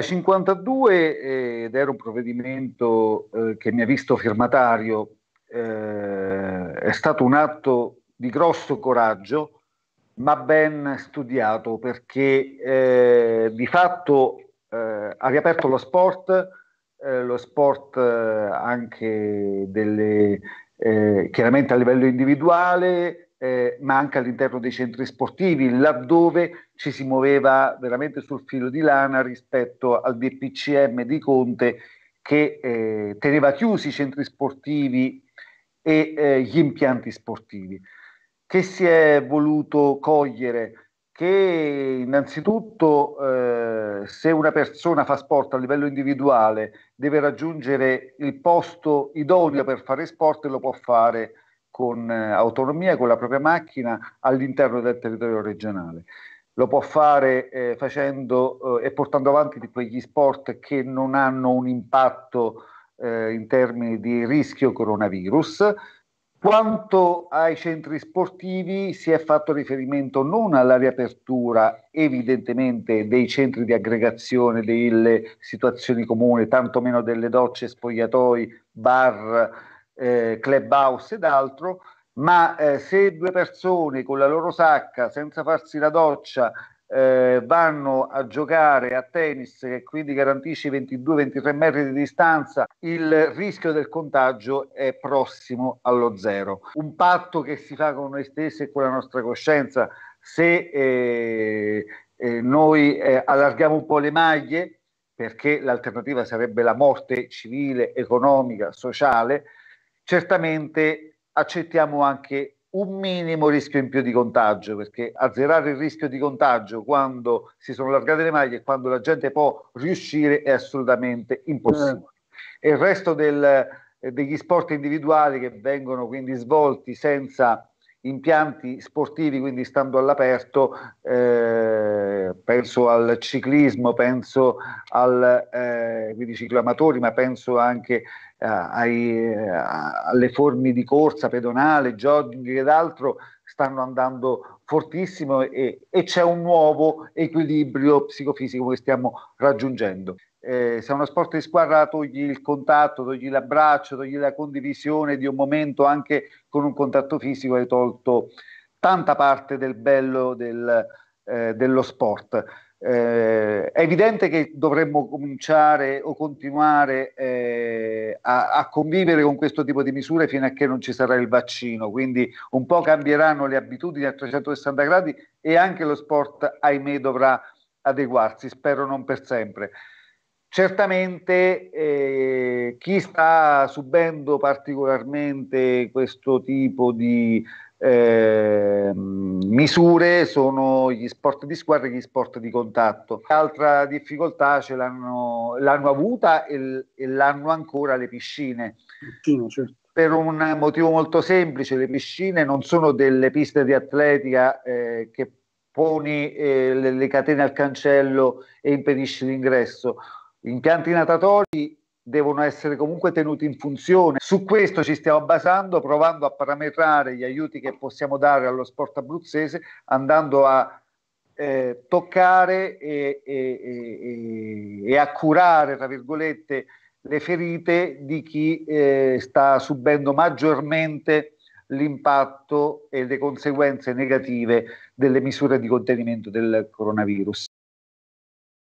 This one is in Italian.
52 eh, ed era un provvedimento eh, che mi ha visto firmatario, eh, è stato un atto di grosso coraggio, ma ben studiato perché eh, di fatto eh, ha riaperto lo sport, eh, lo sport anche delle, chiaramente a livello individuale, eh, ma anche all'interno dei centri sportivi, laddove ci si muoveva veramente sul filo di lana rispetto al DPCM di Conte che eh, teneva chiusi i centri sportivi e eh, gli impianti sportivi. Che si è voluto cogliere? Che innanzitutto eh, se una persona fa sport a livello individuale deve raggiungere il posto idoneo per fare sport e lo può fare con eh, autonomia con la propria macchina all'interno del territorio regionale. Lo può fare eh, facendo eh, e portando avanti di quegli sport che non hanno un impatto eh, in termini di rischio coronavirus. Quanto ai centri sportivi si è fatto riferimento non alla riapertura evidentemente dei centri di aggregazione delle situazioni comuni, tantomeno delle docce, spogliatoi, bar, eh, clubhouse ed altro, ma eh, se due persone con la loro sacca, senza farsi la doccia, eh, vanno a giocare a tennis che quindi garantisce 22-23 metri di distanza, il rischio del contagio è prossimo allo zero. Un patto che si fa con noi stessi e con la nostra coscienza. Se eh, eh, noi eh, allarghiamo un po' le maglie, perché l'alternativa sarebbe la morte civile, economica, sociale, certamente accettiamo anche un minimo rischio in più di contagio, perché azzerare il rischio di contagio quando si sono allargate le maglie e quando la gente può riuscire è assolutamente impossibile. Eh. E il resto del, eh, degli sport individuali che vengono quindi svolti senza impianti sportivi, quindi stando all'aperto, eh, penso al ciclismo, penso al, eh, ciclamatori, ma penso anche eh, ai, eh, alle forme di corsa pedonale, jogging ed altro, stanno andando fortissimo e, e c'è un nuovo equilibrio psicofisico che stiamo raggiungendo. Eh, se uno sport di squadra togli il contatto, togli l'abbraccio, togli la condivisione di un momento anche con un contatto fisico, hai tolto tanta parte del bello del, eh, dello sport. Eh, è evidente che dovremmo cominciare o continuare eh, a, a, convivere con questo tipo di misure fino a che non ci sarà il vaccino, quindi un po' cambieranno le abitudini a 360 gradi e anche lo sport, ahimè, dovrà adeguarsi, spero non per sempre. Certamente eh, chi sta subendo particolarmente questo tipo di eh, misure sono gli sport di squadra e gli sport di contatto. Altra difficoltà ce l'hanno, l'hanno avuta e, e, l'hanno ancora le piscine. Sì, certo. Per un motivo molto semplice, le piscine non sono delle piste di atletica eh, che poni eh, le, le catene al cancello e impedisci l'ingresso. Impianti natatori devono essere comunque tenuti in funzione. Su questo ci stiamo basando, provando a parametrare gli aiuti che possiamo dare allo sport abruzzese, andando a eh, toccare e, e, e, e, a curare, tra virgolette, le ferite di chi eh, sta subendo maggiormente l'impatto e le conseguenze negative delle misure di contenimento del coronavirus.